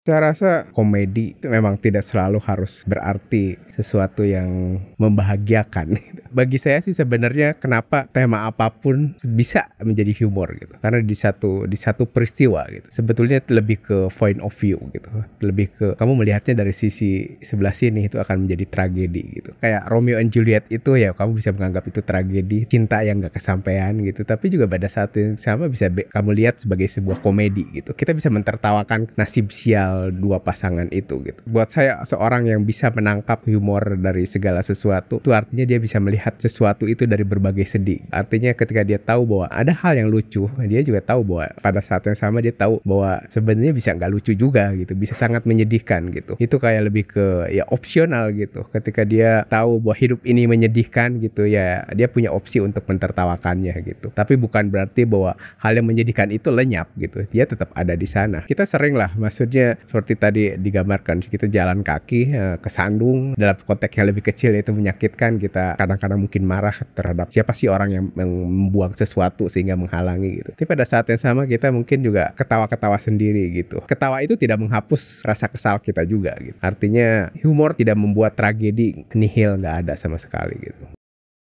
Saya rasa komedi itu memang tidak selalu harus berarti sesuatu yang membahagiakan. Bagi saya sih sebenarnya kenapa tema apapun bisa menjadi humor gitu. Karena di satu di satu peristiwa gitu. Sebetulnya lebih ke point of view gitu. Lebih ke kamu melihatnya dari sisi sebelah sini itu akan menjadi tragedi gitu. Kayak Romeo and Juliet itu ya kamu bisa menganggap itu tragedi, cinta yang gak kesampaian gitu. Tapi juga pada saat yang sama bisa kamu lihat sebagai sebuah komedi gitu. Kita bisa mentertawakan nasib sial tinggal dua pasangan itu gitu. Buat saya seorang yang bisa menangkap humor dari segala sesuatu, itu artinya dia bisa melihat sesuatu itu dari berbagai sedih. Artinya ketika dia tahu bahwa ada hal yang lucu, dia juga tahu bahwa pada saat yang sama dia tahu bahwa sebenarnya bisa nggak lucu juga gitu, bisa sangat menyedihkan gitu. Itu kayak lebih ke ya opsional gitu. Ketika dia tahu bahwa hidup ini menyedihkan gitu ya, dia punya opsi untuk mentertawakannya gitu. Tapi bukan berarti bahwa hal yang menyedihkan itu lenyap gitu. Dia tetap ada di sana. Kita sering lah maksudnya seperti tadi digambarkan kita jalan kaki eh, ke Sandung dalam konteks yang lebih kecil itu menyakitkan kita kadang-kadang mungkin marah terhadap siapa sih orang yang membuang sesuatu sehingga menghalangi gitu. Tapi pada saat yang sama kita mungkin juga ketawa-ketawa sendiri gitu. Ketawa itu tidak menghapus rasa kesal kita juga gitu. Artinya humor tidak membuat tragedi nihil nggak ada sama sekali gitu.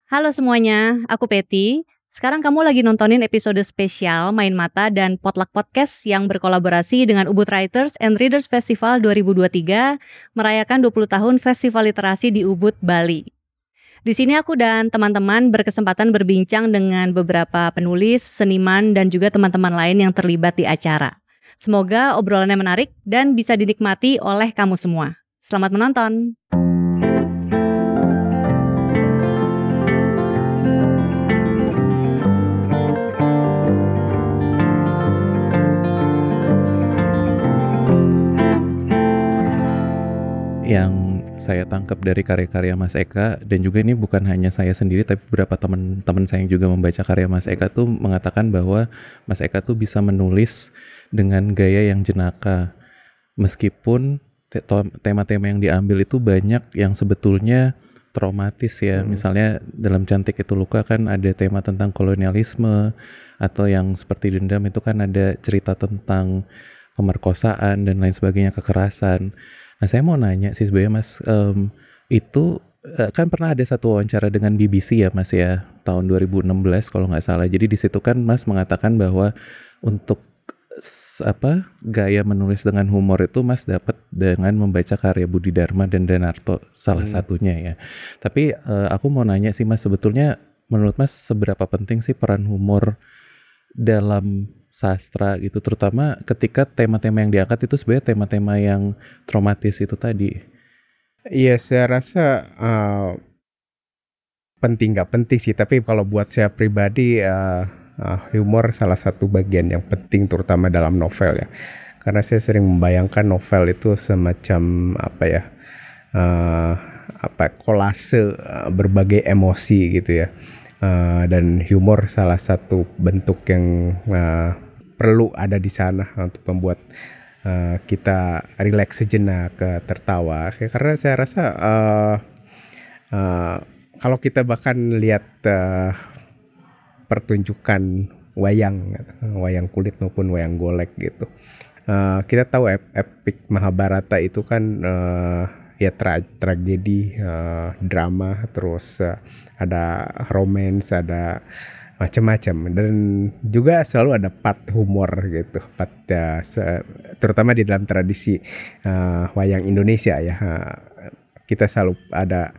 Halo semuanya, aku Peti. Sekarang kamu lagi nontonin episode spesial Main Mata dan Potluck Podcast yang berkolaborasi dengan Ubud Writers and Readers Festival 2023 merayakan 20 tahun Festival Literasi di Ubud, Bali. Di sini aku dan teman-teman berkesempatan berbincang dengan beberapa penulis, seniman, dan juga teman-teman lain yang terlibat di acara. Semoga obrolannya menarik dan bisa dinikmati oleh kamu semua. Selamat menonton! yang saya tangkap dari karya-karya Mas Eka dan juga ini bukan hanya saya sendiri tapi beberapa teman-teman saya yang juga membaca karya Mas Eka tuh mengatakan bahwa Mas Eka tuh bisa menulis dengan gaya yang jenaka meskipun tema-tema yang diambil itu banyak yang sebetulnya traumatis ya. Hmm. Misalnya dalam cantik itu luka kan ada tema tentang kolonialisme atau yang seperti dendam itu kan ada cerita tentang pemerkosaan dan lain sebagainya kekerasan. Nah, saya mau nanya sih sebenarnya Mas, um, itu e, kan pernah ada satu wawancara dengan BBC ya Mas ya tahun 2016 kalau nggak salah. Jadi di situ kan Mas mengatakan bahwa untuk apa gaya menulis dengan humor itu Mas dapat dengan membaca karya Budi Dharma dan Danarto salah hmm. satunya ya. Tapi uh, aku mau nanya sih Mas sebetulnya menurut Mas seberapa penting sih peran humor dalam sastra gitu terutama ketika tema-tema yang diangkat itu sebenarnya tema-tema yang traumatis itu tadi iya saya rasa uh, penting nggak penting sih tapi kalau buat saya pribadi uh, uh, humor salah satu bagian yang penting terutama dalam novel ya karena saya sering membayangkan novel itu semacam apa ya uh, apa kolase uh, berbagai emosi gitu ya uh, dan humor salah satu bentuk yang uh, perlu ada di sana untuk membuat uh, kita rileks sejenak, uh, tertawa. Ya, karena saya rasa uh, uh, kalau kita bahkan lihat uh, pertunjukan wayang, wayang kulit maupun wayang golek gitu, uh, kita tahu ep epik Mahabharata itu kan uh, ya tra tragedi, uh, drama, terus uh, ada romance, ada macam-macam dan juga selalu ada part humor gitu part ya, terutama di dalam tradisi uh, wayang Indonesia ya uh, kita selalu ada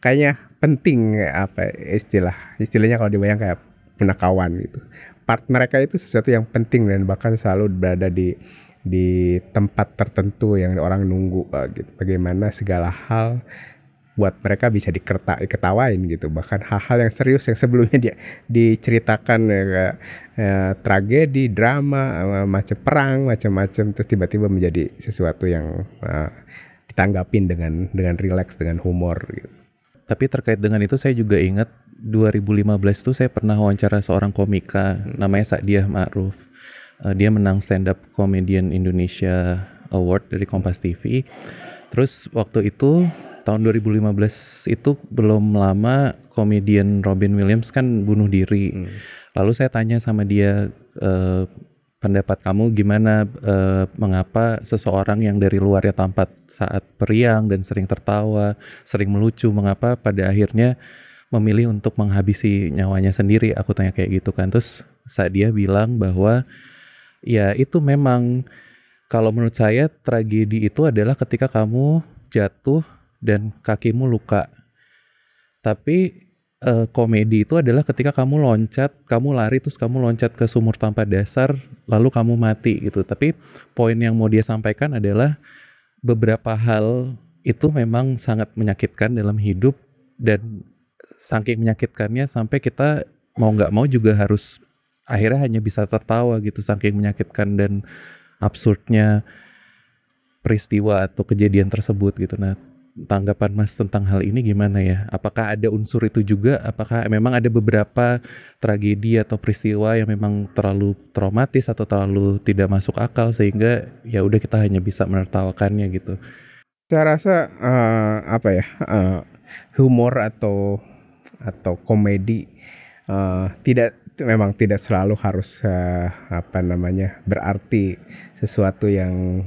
kayaknya penting apa istilah istilahnya kalau di wayang kayak penakawan gitu part mereka itu sesuatu yang penting dan bahkan selalu berada di di tempat tertentu yang orang nunggu gitu bagaimana segala hal buat mereka bisa dikerta diketawain gitu bahkan hal-hal yang serius yang sebelumnya dia diceritakan ya, ya, tragedi drama macam perang macam-macam terus tiba-tiba menjadi sesuatu yang uh, ditanggapin dengan dengan rileks dengan humor gitu. Tapi terkait dengan itu saya juga ingat 2015 tuh saya pernah wawancara seorang komika hmm. namanya Sa'diah Ma'ruf. Uh, dia menang stand up comedian Indonesia Award dari Kompas TV. Terus waktu itu tahun 2015 itu belum lama komedian Robin Williams kan bunuh diri. Hmm. Lalu saya tanya sama dia eh, pendapat kamu gimana eh, mengapa seseorang yang dari luar ya tampak saat periang dan sering tertawa, sering melucu, mengapa pada akhirnya memilih untuk menghabisi nyawanya sendiri? Aku tanya kayak gitu kan. Terus saat dia bilang bahwa ya itu memang kalau menurut saya tragedi itu adalah ketika kamu jatuh dan kakimu luka. Tapi uh, komedi itu adalah ketika kamu loncat, kamu lari terus kamu loncat ke sumur tanpa dasar, lalu kamu mati gitu. Tapi poin yang mau dia sampaikan adalah beberapa hal itu memang sangat menyakitkan dalam hidup dan saking menyakitkannya sampai kita mau nggak mau juga harus akhirnya hanya bisa tertawa gitu saking menyakitkan dan absurdnya peristiwa atau kejadian tersebut gitu. Nah, tanggapan Mas tentang hal ini gimana ya? Apakah ada unsur itu juga? Apakah memang ada beberapa tragedi atau peristiwa yang memang terlalu traumatis atau terlalu tidak masuk akal sehingga ya udah kita hanya bisa menertawakannya gitu? Saya rasa uh, apa ya uh, humor atau atau komedi uh, tidak memang tidak selalu harus uh, apa namanya berarti sesuatu yang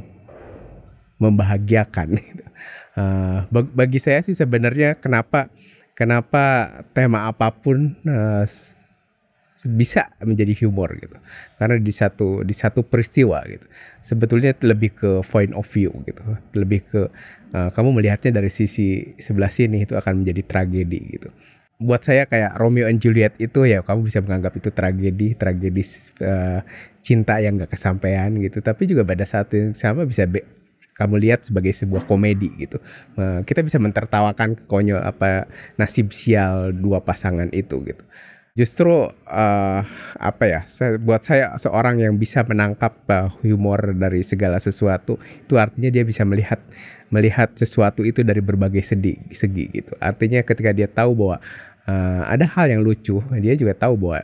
membahagiakan Eh, bagi saya sih sebenarnya kenapa kenapa tema apapun uh, bisa menjadi humor gitu karena di satu di satu peristiwa gitu sebetulnya lebih ke point of view gitu lebih ke uh, kamu melihatnya dari sisi sebelah sini itu akan menjadi tragedi gitu buat saya kayak Romeo and Juliet itu ya kamu bisa menganggap itu tragedi tragedi uh, cinta yang gak kesampaian gitu tapi juga pada saat yang sama bisa be kamu lihat sebagai sebuah komedi gitu. Uh, kita bisa mentertawakan konyol apa nasib sial dua pasangan itu gitu. Justru uh, apa ya buat saya seorang yang bisa menangkap uh, humor dari segala sesuatu itu artinya dia bisa melihat melihat sesuatu itu dari berbagai segi segi gitu. Artinya ketika dia tahu bahwa uh, ada hal yang lucu dia juga tahu bahwa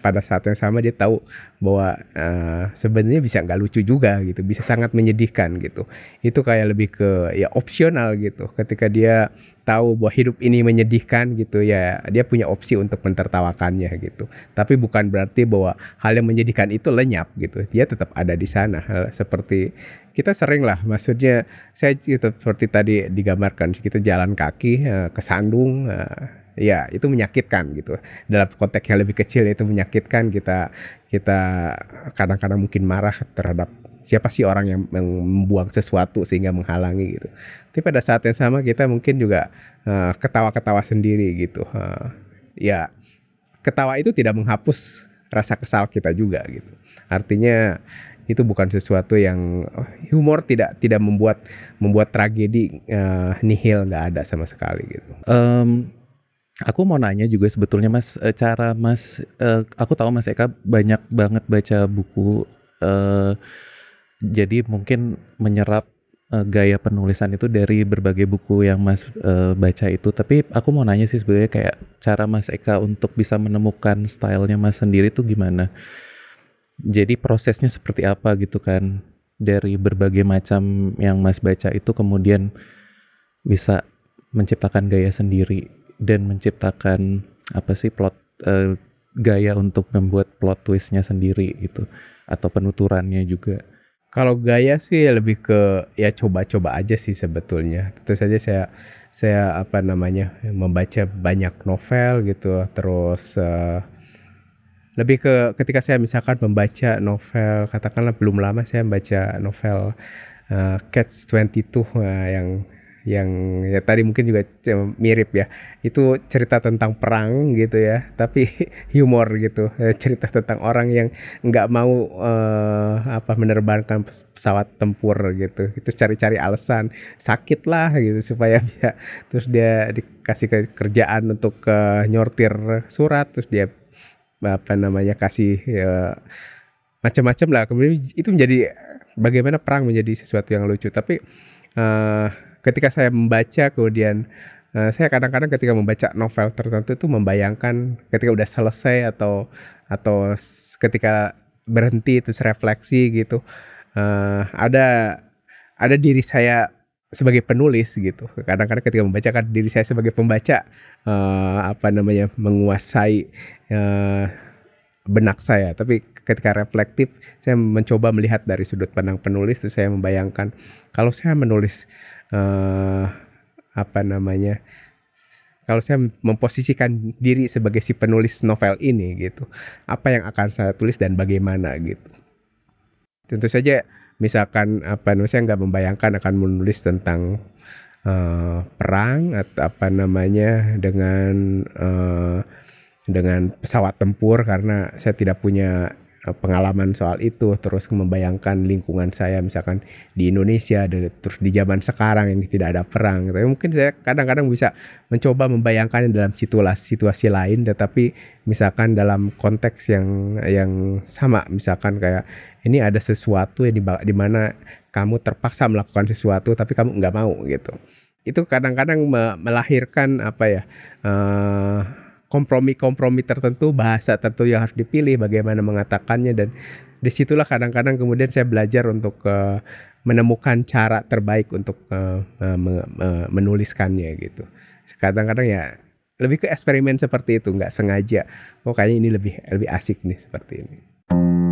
pada saat yang sama dia tahu bahwa uh, sebenarnya bisa nggak lucu juga gitu bisa sangat menyedihkan gitu itu kayak lebih ke ya opsional gitu ketika dia tahu bahwa hidup ini menyedihkan gitu ya dia punya opsi untuk mentertawakannya gitu tapi bukan berarti bahwa hal yang menyedihkan itu lenyap gitu dia tetap ada di sana eh, seperti kita sering lah maksudnya saya gitu, seperti tadi digambarkan kita jalan kaki uh, Sandung. uh, ya itu menyakitkan gitu dalam konteks yang lebih kecil ya, itu menyakitkan kita kita kadang-kadang mungkin marah terhadap siapa sih orang yang membuang sesuatu sehingga menghalangi gitu tapi pada saat yang sama kita mungkin juga ketawa eh, ketawa-ketawa sendiri gitu uh, ya ketawa itu tidak menghapus rasa kesal kita juga gitu artinya itu bukan sesuatu yang eh, humor tidak tidak membuat membuat tragedi uh, nihil nggak ada sama sekali gitu. Um, Aku mau nanya juga sebetulnya Mas, eh, cara Mas, uh, aku tahu Mas Eka banyak banget baca buku, uh, jadi mungkin menyerap uh, gaya penulisan itu dari berbagai buku yang Mas uh, baca itu. Tapi aku mau nanya sih sebenarnya kayak cara Mas Eka untuk bisa menemukan stylenya Mas sendiri itu gimana? Jadi prosesnya seperti apa gitu kan? Dari berbagai macam yang Mas baca itu kemudian bisa menciptakan gaya sendiri dan menciptakan apa sih plot uh, gaya untuk membuat plot twistnya sendiri gitu atau penuturannya juga. Kalau gaya sih lebih ke ya coba-coba aja sih sebetulnya. Tentu saja saya saya apa namanya membaca banyak novel gitu terus uh, lebih ke ketika saya misalkan membaca novel katakanlah belum lama saya membaca novel uh, Catch 22 uh, yang yang ya tadi mungkin juga mirip ya itu cerita tentang perang gitu ya tapi humor gitu eh, cerita tentang orang yang nggak mau uh, apa menerbangkan pesawat tempur gitu itu cari-cari alasan sakit lah gitu supaya bisa terus dia dikasih kerjaan untuk uh, nyortir surat terus dia apa namanya kasih uh, macam-macam lah kemudian itu menjadi bagaimana perang menjadi sesuatu yang lucu tapi uh, ketika saya membaca kemudian uh, saya kadang-kadang ketika membaca novel tertentu itu membayangkan ketika udah selesai atau atau ketika berhenti itu refleksi gitu uh, ada ada diri saya sebagai penulis gitu kadang-kadang ketika membaca kan diri saya sebagai pembaca uh, apa namanya menguasai uh, benak saya tapi ketika reflektif saya mencoba melihat dari sudut pandang penulis itu saya membayangkan kalau saya menulis uh, apa namanya kalau saya memposisikan diri sebagai si penulis novel ini gitu apa yang akan saya tulis dan bagaimana gitu tentu saja misalkan apa namanya saya nggak membayangkan akan menulis tentang uh, perang atau apa namanya dengan uh, dengan pesawat tempur karena saya tidak punya pengalaman soal itu terus membayangkan lingkungan saya misalkan di Indonesia de, terus di zaman sekarang yang tidak ada perang tapi mungkin saya kadang-kadang bisa mencoba membayangkan dalam situasi situasi lain tetapi misalkan dalam konteks yang yang sama misalkan kayak ini ada sesuatu yang di, di mana kamu terpaksa melakukan sesuatu tapi kamu nggak mau gitu itu kadang-kadang melahirkan apa ya uh, kompromi-kompromi tertentu, bahasa tertentu yang harus dipilih, bagaimana mengatakannya dan disitulah kadang-kadang kemudian saya belajar untuk uh, menemukan cara terbaik untuk uh, uh, menuliskannya gitu. Kadang-kadang ya lebih ke eksperimen seperti itu, nggak sengaja. Oh kayaknya ini lebih lebih asik nih seperti ini.